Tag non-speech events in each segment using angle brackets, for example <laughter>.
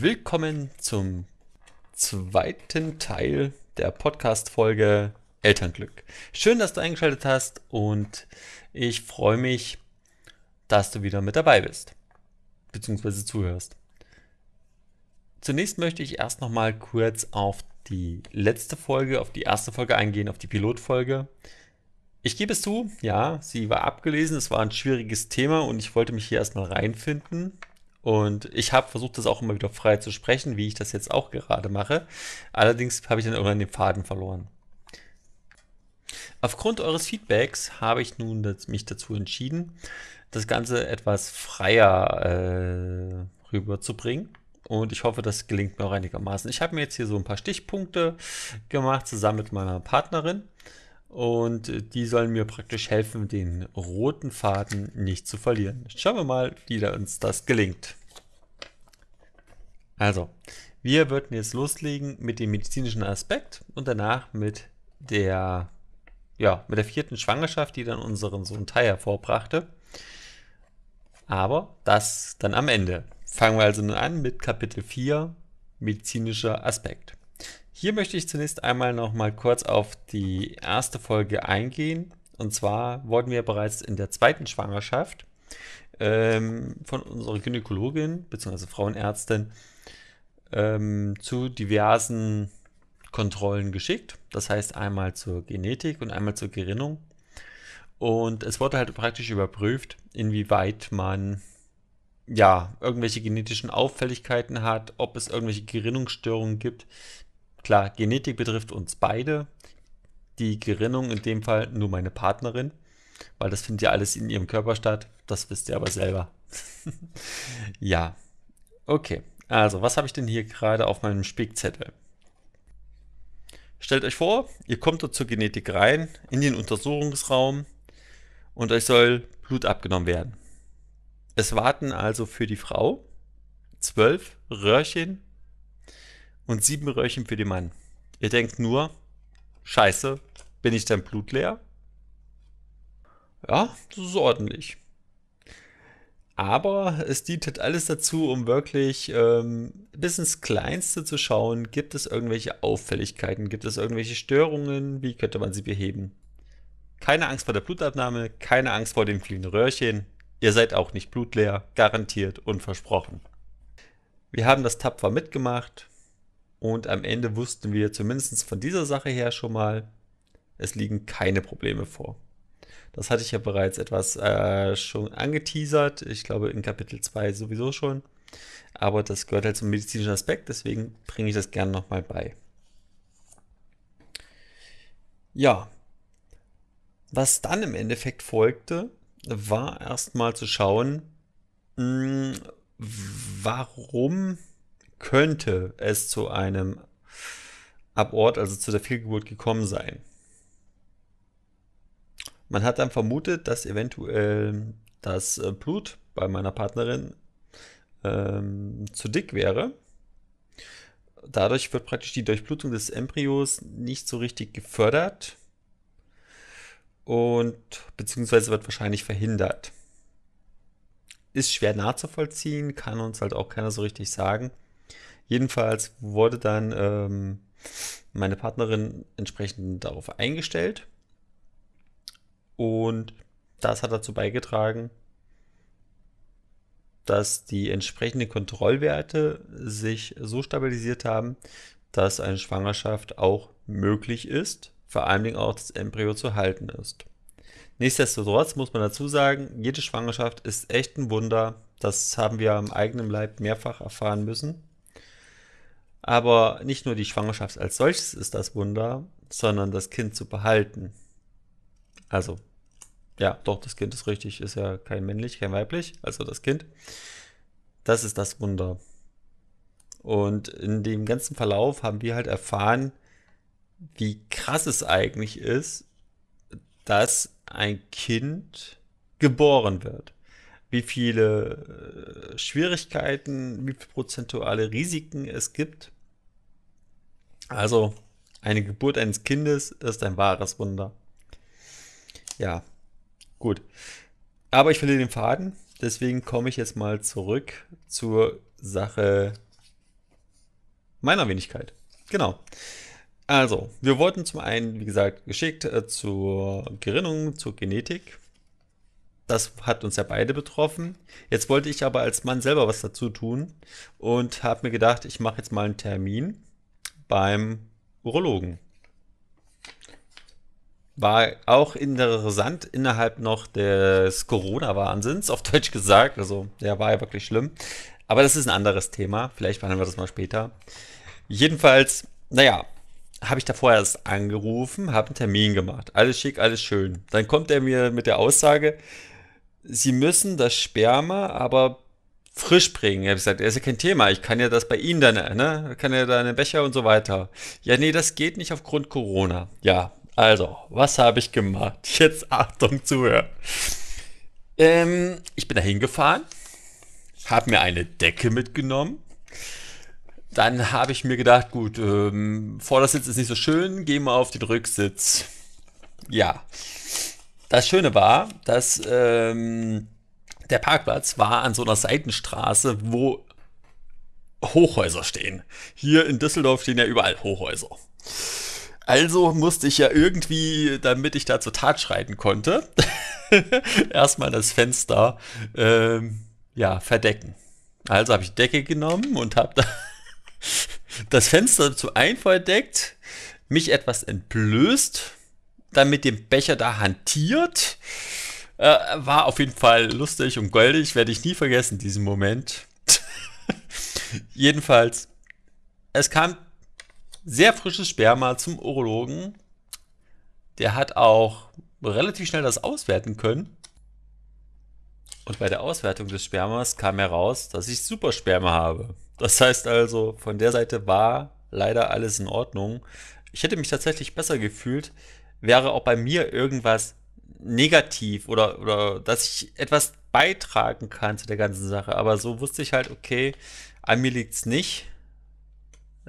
Willkommen zum zweiten Teil der Podcast-Folge Elternglück. Schön, dass du eingeschaltet hast und ich freue mich, dass du wieder mit dabei bist bzw. zuhörst. Zunächst möchte ich erst nochmal kurz auf die letzte Folge, auf die erste Folge eingehen, auf die Pilotfolge. Ich gebe es zu, ja, sie war abgelesen, es war ein schwieriges Thema und ich wollte mich hier erstmal reinfinden. Und ich habe versucht, das auch immer wieder frei zu sprechen, wie ich das jetzt auch gerade mache. Allerdings habe ich dann irgendwann den Faden verloren. Aufgrund eures Feedbacks habe ich nun das, mich dazu entschieden, das Ganze etwas freier äh, rüberzubringen. Und ich hoffe, das gelingt mir auch einigermaßen. Ich habe mir jetzt hier so ein paar Stichpunkte gemacht, zusammen mit meiner Partnerin. Und die sollen mir praktisch helfen, den roten Faden nicht zu verlieren. Schauen wir mal, wie uns das gelingt. Also, wir würden jetzt loslegen mit dem medizinischen Aspekt und danach mit der, ja, mit der vierten Schwangerschaft, die dann unseren Sohn Tai hervorbrachte. Aber das dann am Ende. Fangen wir also nun an mit Kapitel 4, medizinischer Aspekt. Hier möchte ich zunächst einmal nochmal kurz auf die erste Folge eingehen. Und zwar wurden wir bereits in der zweiten Schwangerschaft ähm, von unserer Gynäkologin bzw. Frauenärztin ähm, zu diversen Kontrollen geschickt. Das heißt einmal zur Genetik und einmal zur Gerinnung. Und es wurde halt praktisch überprüft, inwieweit man ja irgendwelche genetischen Auffälligkeiten hat, ob es irgendwelche Gerinnungsstörungen gibt. Klar, Genetik betrifft uns beide. Die Gerinnung in dem Fall nur meine Partnerin, weil das findet ja alles in ihrem Körper statt. Das wisst ihr aber selber. <laughs> ja, okay. Also, was habe ich denn hier gerade auf meinem Spickzettel? Stellt euch vor, ihr kommt dort zur Genetik rein, in den Untersuchungsraum und euch soll Blut abgenommen werden. Es warten also für die Frau zwölf Röhrchen und sieben Röhrchen für den Mann. Ihr denkt nur, scheiße, bin ich denn blutleer? Ja, das ist ordentlich. Aber es dient halt alles dazu, um wirklich ähm, bis ins Kleinste zu schauen, gibt es irgendwelche Auffälligkeiten, gibt es irgendwelche Störungen, wie könnte man sie beheben. Keine Angst vor der Blutabnahme, keine Angst vor dem fliegenden Röhrchen, ihr seid auch nicht blutleer, garantiert und versprochen. Wir haben das tapfer mitgemacht und am Ende wussten wir zumindest von dieser Sache her schon mal, es liegen keine Probleme vor. Das hatte ich ja bereits etwas äh, schon angeteasert. Ich glaube in Kapitel 2 sowieso schon. Aber das gehört halt zum medizinischen Aspekt, deswegen bringe ich das gerne nochmal bei. Ja, was dann im Endeffekt folgte, war erstmal zu schauen, mh, hm, warum könnte es zu einem Abort, also zu der Fehlgeburt gekommen sein. Man hat dann vermutet, dass eventuell das äh, Blut bei meiner Partnerin ähm, zu dick wäre. Dadurch wird praktisch die Durchblutung des Embryos nicht so richtig gefördert und beziehungsweise wird wahrscheinlich verhindert. Ist schwer nachzuvollziehen, kann uns halt auch keiner so richtig sagen. Jedenfalls wurde dann ähm, meine Partnerin entsprechend darauf eingestellt und das hat dazu beigetragen, dass die entsprechenden Kontrollwerte sich so stabilisiert haben, dass eine Schwangerschaft auch möglich ist, vor allen Dingen auch das Embryo zu halten ist. Nichtsdestotrotz muss man dazu sagen, jede Schwangerschaft ist echt ein Wunder. Das haben wir am eigenen Leib mehrfach erfahren müssen. Aber nicht nur die Schwangerschaft als solches ist das Wunder, sondern das Kind zu behalten. Also ja, doch, das Kind ist richtig. Ist ja kein männlich, kein weiblich. Also das Kind. Das ist das Wunder. Und in dem ganzen Verlauf haben wir halt erfahren, wie krass es eigentlich ist, dass ein Kind geboren wird. Wie viele äh, Schwierigkeiten, wie viele prozentuale Risiken es gibt. Also eine Geburt eines Kindes ist ein wahres Wunder. Ja, Gut. Aber ich verliere den Faden. Deswegen komme ich jetzt mal zurück zur Sache meiner Wenigkeit. Genau. Also, wir wurden zum einen, wie gesagt, geschickt äh, zur Gerinnung, zur Genetik. Das hat uns ja beide betroffen. Jetzt wollte ich aber als Mann selber was dazu tun und habe mir gedacht, ich mache jetzt mal einen Termin beim Urologen war auch interessant innerhalb noch des Corona-Wahnsinns, auf Deutsch gesagt. Also, der war ja wirklich schlimm. Aber das ist ein anderes Thema. Vielleicht behandeln wir das mal später. Jedenfalls, naja, habe ich davor erst angerufen, habe einen Termin gemacht. Alles schick, alles schön. Dann kommt er mir mit der Aussage, Sie müssen das Sperma aber frisch bringen. Er hat gesagt, das ist ja kein Thema, ich kann ja das bei Ihnen dann, ne? Kann ja da einen Becher und so weiter. Ja, nee, das geht nicht aufgrund Corona. Ja, also, was habe ich gemacht? <laughs> Jetzt Achtung zuhören. Ähm, ich bin da hingefahren, habe mir eine Decke mitgenommen. Dann habe ich mir gedacht, gut, ähm, Vordersitz ist nicht so schön, gehen wir auf den Rücksitz. Ja. Das Schöne war, dass ähm, der Parkplatz war an so einer Seitenstraße, wo Hochhäuser stehen. Hier in Düsseldorf stehen ja überall Hochhäuser. Also musste ich ja irgendwie, damit ich da zur Tat schreiten konnte, <laughs> erstmal das Fenster ähm, ja, verdecken. Also habe ich Decke genommen und habe da <laughs> das Fenster zu einverdeckt, mich etwas entblößt, dann mit dem Becher da hantiert. Äh, war auf jeden Fall lustig und goldig, werde ich nie vergessen, diesen Moment. <laughs> Jedenfalls, es kam sehr frisches Sperma zum Urologen. Der hat auch relativ schnell das auswerten können. Und bei der Auswertung des Spermas kam heraus, dass ich Supersperma habe. Das heißt also, von der Seite war leider alles in Ordnung. Ich hätte mich tatsächlich besser gefühlt, wäre auch bei mir irgendwas negativ oder, oder dass ich etwas beitragen kann zu der ganzen Sache. Aber so wusste ich halt, okay, an mir liegt es nicht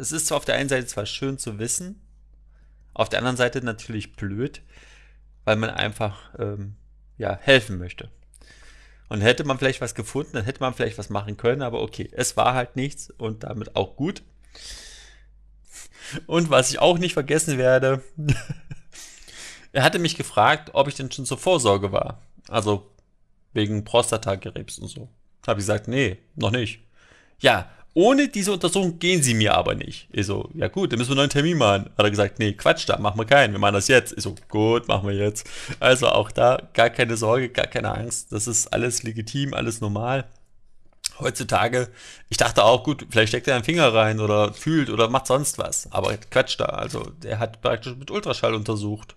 es ist zwar auf der einen Seite zwar schön zu wissen, auf der anderen Seite natürlich blöd, weil man einfach ähm, ja, helfen möchte. Und hätte man vielleicht was gefunden, dann hätte man vielleicht was machen können, aber okay, es war halt nichts und damit auch gut. Und was ich auch nicht vergessen werde, <laughs> er hatte mich gefragt, ob ich denn schon zur Vorsorge war. Also wegen Prostatakrebs und so. Habe ich gesagt, nee, noch nicht. Ja, ohne diese Untersuchung gehen sie mir aber nicht. Ich so, ja gut, dann müssen wir einen neuen Termin machen. Hat er gesagt, nee, Quatsch, da machen wir keinen, wir machen das jetzt. Ich so, gut, machen wir jetzt. Also auch da gar keine Sorge, gar keine Angst. Das ist alles legitim, alles normal. Heutzutage, ich dachte auch, gut, vielleicht steckt er einen Finger rein oder fühlt oder macht sonst was. Aber Quatsch da, also der hat praktisch mit Ultraschall untersucht.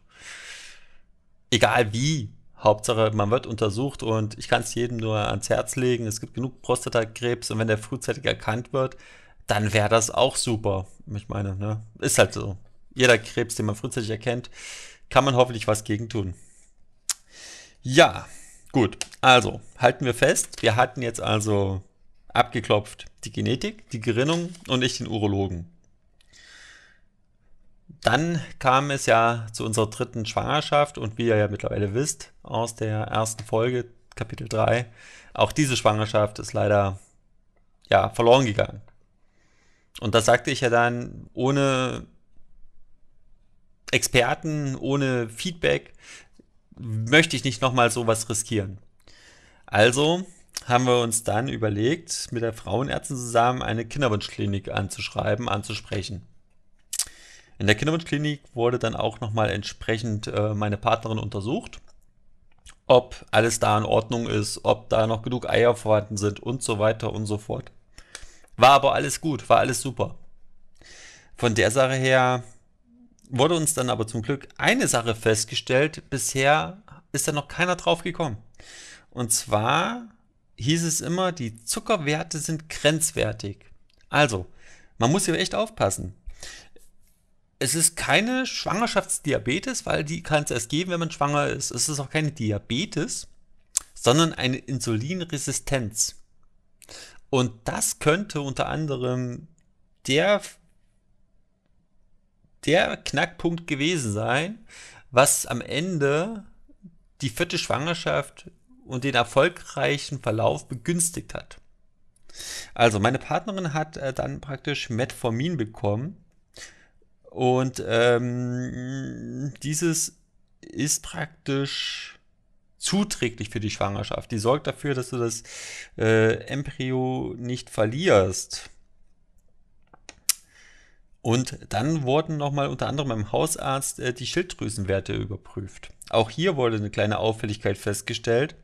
Egal wie, Hauptsache, man wird untersucht und ich kann es jedem nur ans Herz legen. Es gibt genug Prostatakrebs und wenn der frühzeitig erkannt wird, dann wäre das auch super. Ich meine, ne? ist halt so. Jeder Krebs, den man frühzeitig erkennt, kann man hoffentlich was gegen tun. Ja, gut. Also, halten wir fest. Wir hatten jetzt also abgeklopft die Genetik, die Gerinnung und ich den Urologen. Dann kam es ja zu unserer dritten Schwangerschaft und wie ihr ja mittlerweile wisst aus der ersten Folge, Kapitel 3, auch diese Schwangerschaft ist leider ja, verloren gegangen. Und da sagte ich ja dann ohne Experten, ohne Feedback, möchte ich nicht nochmal sowas riskieren. Also haben wir uns dann überlegt, mit der Frauenärztin zusammen eine Kinderwunschklinik anzuschreiben, anzusprechen. In der Kinderwunschklinik wurde dann auch nochmal entsprechend äh, meine Partnerin untersucht, ob alles da in Ordnung ist, ob da noch genug Eier vorhanden sind und so weiter und so fort. War aber alles gut, war alles super. Von der Sache her wurde uns dann aber zum Glück eine Sache festgestellt. Bisher ist da noch keiner drauf gekommen. Und zwar hieß es immer, die Zuckerwerte sind grenzwertig. Also, man muss hier echt aufpassen es ist keine Schwangerschaftsdiabetes, weil die kann es erst geben, wenn man schwanger ist. Es ist auch keine Diabetes, sondern eine Insulinresistenz. Und das könnte unter anderem der, der Knackpunkt gewesen sein, was am Ende die vierte Schwangerschaft und den erfolgreichen Verlauf begünstigt hat. Also meine Partnerin hat äh, dann praktisch Metformin bekommen und ähm, dieses ist praktisch zuträglich für die Schwangerschaft. Die sorgt dafür, dass du das äh, Embryo nicht verlierst. Und dann wurden nochmal unter anderem beim Hausarzt äh, die Schilddrüsenwerte überprüft. Auch hier wurde eine kleine Auffälligkeit festgestellt.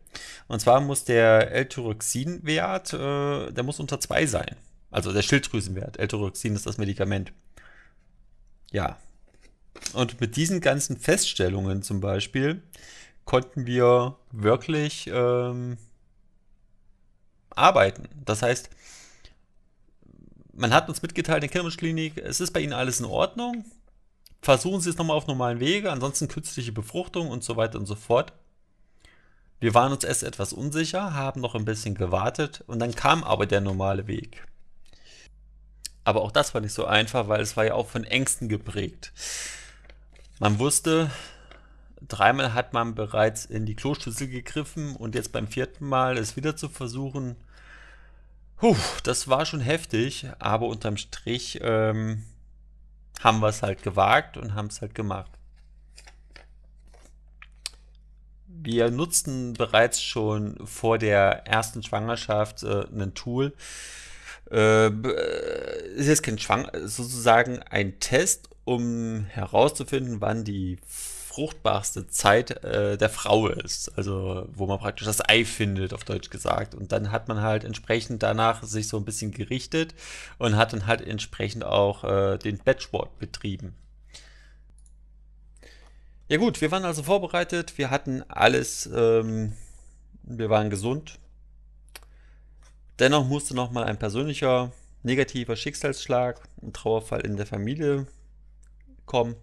Und zwar muss der L-Tyroxin-Wert, äh, der muss unter 2 sein. Also der Schilddrüsenwert. L-Tyroxin ist das Medikament. Ja. Und mit diesen ganzen Feststellungen zum Beispiel konnten wir wirklich ähm, arbeiten. Das heißt, man hat uns mitgeteilt in der Kinderwunschklinik, es ist bei Ihnen alles in Ordnung. Versuchen Sie es nochmal auf normalen Wege, ansonsten künstliche Befruchtung und so weiter und so fort. Wir waren uns erst etwas unsicher, haben noch ein bisschen gewartet und dann kam aber der normale Weg. Aber auch das war nicht so einfach, weil es war ja auch von Ängsten geprägt. Man wusste, dreimal hat man bereits in die Kloschüssel gegriffen und jetzt beim vierten Mal es wieder zu versuchen. Puh, das war schon heftig, aber unterm Strich ähm, haben wir es halt gewagt und haben es halt gemacht. Wir nutzten bereits schon vor der ersten Schwangerschaft äh, ein Tool, äh, äh, ist jetzt kein Schwang, äh, sozusagen ein Test, um herauszufinden, wann die fruchtbarste Zeit äh, der Frau ist. Also wo man praktisch das Ei findet, auf Deutsch gesagt. Und dann hat man halt entsprechend danach sich so ein bisschen gerichtet und hat dann halt entsprechend auch äh, den Batchboard betrieben. Ja gut, wir waren also vorbereitet, wir hatten alles, ähm, wir waren gesund, Dennoch musste nochmal ein persönlicher, negativer Schicksalsschlag, ein Trauerfall in der Familie kommen.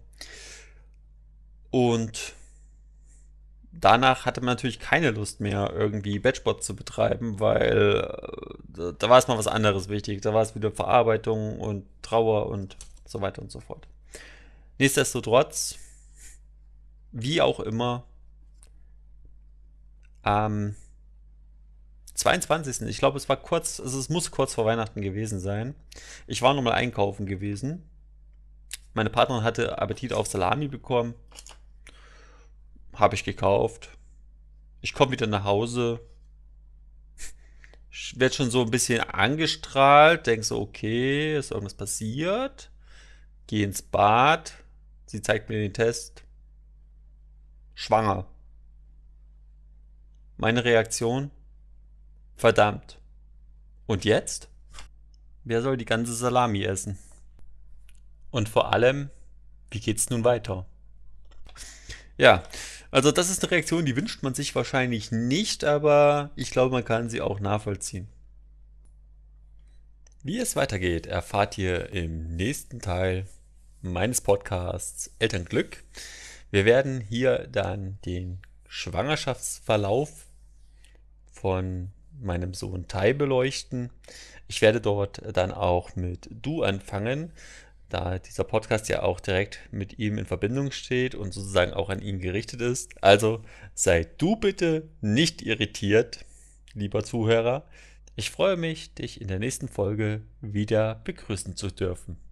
Und danach hatte man natürlich keine Lust mehr, irgendwie Batchbot zu betreiben, weil äh, da war es mal was anderes wichtig. Da war es wieder Verarbeitung und Trauer und so weiter und so fort. Nichtsdestotrotz, wie auch immer, ähm, 22. Ich glaube, es war kurz, also es muss kurz vor Weihnachten gewesen sein. Ich war nochmal einkaufen gewesen. Meine Partnerin hatte Appetit auf Salami bekommen. Habe ich gekauft. Ich komme wieder nach Hause. Ich werde schon so ein bisschen angestrahlt. Denke so, okay, ist irgendwas passiert. Gehe ins Bad. Sie zeigt mir den Test. Schwanger. Meine Reaktion? Verdammt. Und jetzt? Wer soll die ganze Salami essen? Und vor allem, wie geht's nun weiter? Ja, also das ist eine Reaktion, die wünscht man sich wahrscheinlich nicht, aber ich glaube, man kann sie auch nachvollziehen. Wie es weitergeht, erfahrt ihr im nächsten Teil meines Podcasts Elternglück. Wir werden hier dann den Schwangerschaftsverlauf von meinem Sohn Tai beleuchten. Ich werde dort dann auch mit Du anfangen, da dieser Podcast ja auch direkt mit ihm in Verbindung steht und sozusagen auch an ihn gerichtet ist. Also sei du bitte nicht irritiert, lieber Zuhörer. Ich freue mich, dich in der nächsten Folge wieder begrüßen zu dürfen.